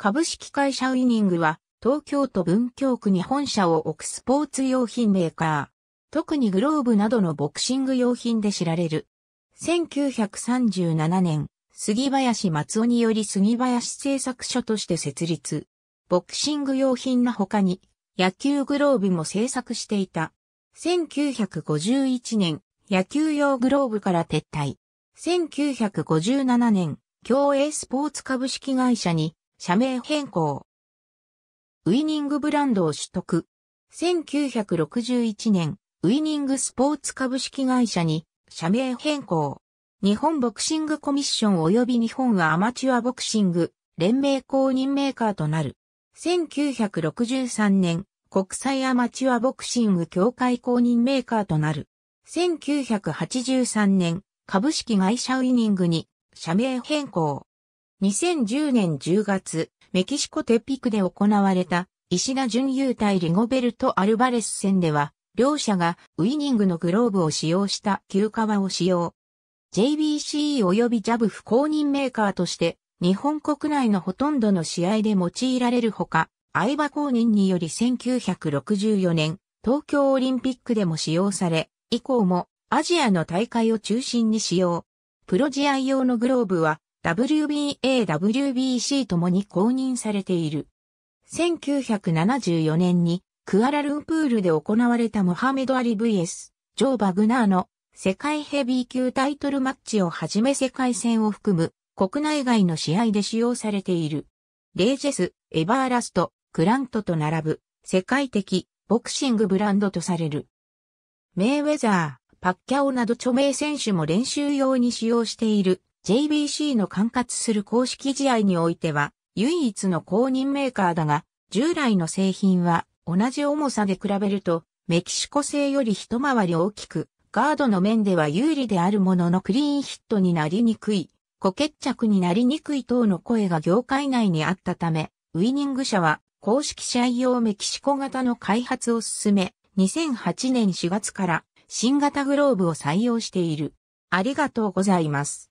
株式会社ウイニングは、東京都文京区に本社を置くスポーツ用品メーカー。特にグローブなどのボクシング用品で知られる。1937年、杉林松尾により杉林製作所として設立。ボクシング用品の他に、野球グローブも製作していた。1951年、野球用グローブから撤退。1957年、競泳スポーツ株式会社に社名変更。ウイニングブランドを取得。1961年、ウイニングスポーツ株式会社に社名変更。日本ボクシングコミッション及び日本アマチュアボクシング連盟公認メーカーとなる。1963年、国際アマチュアボクシング協会公認メーカーとなる。1983年、株式会社ウイニングに社名変更。2010年10月、メキシコテピクで行われた、石田純優対リゴベルト・アルバレス戦では、両者がウィニングのグローブを使用した旧革を使用。JBC 及び JAB 不公認メーカーとして、日本国内のほとんどの試合で用いられるほか、相場公認により1964年、東京オリンピックでも使用され、以降もアジアの大会を中心に使用。プロ試合用のグローブは WBA、WBC ともに公認されている。1974年にクアラルンプールで行われたモハメド・アリ VS、ジョー・バグナーの世界ヘビー級タイトルマッチをはじめ世界戦を含む国内外の試合で使用されている。レージェス、エバーラスト、クラントと並ぶ世界的ボクシングブランドとされる。メイウェザー、パッキャオなど著名選手も練習用に使用している JBC の管轄する公式試合においては唯一の公認メーカーだが、従来の製品は同じ重さで比べるとメキシコ製より一回り大きく、ガードの面では有利であるもののクリーンヒットになりにくい、固決着になりにくい等の声が業界内にあったため、ウィニング社は公式試合用メキシコ型の開発を進め、2008年4月から新型グローブを採用している。ありがとうございます。